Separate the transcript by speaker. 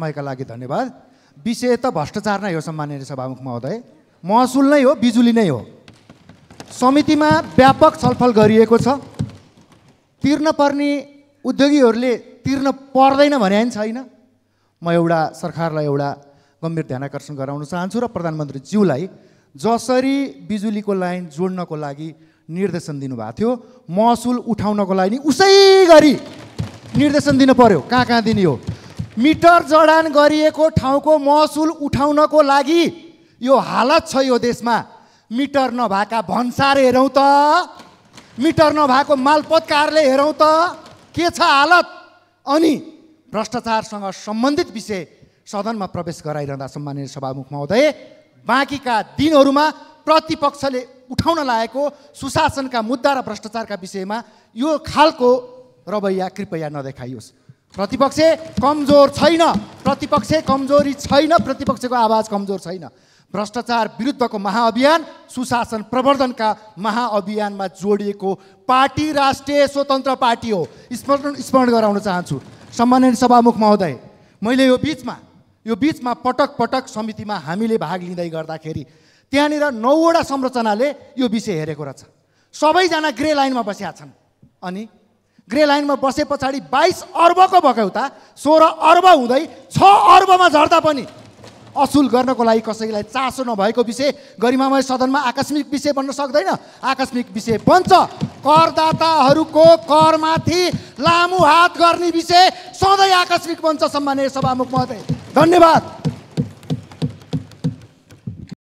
Speaker 1: समयका लागि धन्यवाद विषय त भ्रष्टाचार नै हो सम्मान्य सभामुख महोदय महसुल नै हो बिजुली नै हो समितिमा व्यापक छलफल गरिएको छ तिर्न पर्ने उद्योगीहरूले तिर्न पर्दैन भने पनि छैन म एउटा सरकारलाई एउटा गम्भीर ध्यान आकर्षण गराउन चाहन्छु र प्रधानमन्त्रीज्यूलाई जसरी बिजुलीको लाइन जोड्नको लागि निर्देशन दिनुभएको थियो महसुल उठाउनको लागि उसै गरी निर्देशन दिनु पर्यो कहाँ कहाँ दिने हो मिटर जडान गरिएको ठाउँको महसुल उठाउनको लागि यो हालत छ यो देशमा मिटर नभएका भन्सार हेरौँ त मिटर नभएको मालपतकारले हेरौँ त के छ हालत अनि भ्रष्टाचारसँग सम्बन्धित विषय सदनमा प्रवेश गराइरहँदा सम्मानीय सभामुख महोदय बाँकीका दिनहरूमा प्रतिपक्षले उठाउन लागेको सुशासनका मुद्दा र भ्रष्टाचारका विषयमा यो खालको रवैया कृपया नदेखाइयोस् प्रतिपक्ष कमजोर छैन प्रतिपक्ष कमजोरी छैन प्रतिपक्षको आवाज कमजोर छैन भ्रष्टाचार विरुद्धको महाअभियान सुशासन प्रवर्धनका महाअभियानमा जोडिएको पार्टी राष्ट्रिय स्वतन्त्र पार्टी हो स्मरण स्मरण गराउन चाहन्छु सम्माननीय सभामुख महोदय मैले यो बिचमा यो बिचमा पटक पटक समितिमा हामीले भाग लिँदै गर्दाखेरि त्यहाँनिर नौवटा संरचनाले यो विषय हेरेको रहेछ सबैजना ग्रे लाइनमा बसेका छन् अनि ग्रे लाइनमा बसे पछाडि बाइस अर्बको उता सोह्र अर्ब हुँदै छ अर्बमा झर्दा पनि असुल गर्नको लागि कसैलाई चासो नभएको विषय गरिमामय सदनमा आकस्मिक विषय बन्न सक्दैन आकस्मिक विषय बन्छ करदाताहरूको करमाथि लामो हात गर्ने विषय सधैँ आकस्मिक बन्छ सम्मान्य सभामुख महोदय धन्यवाद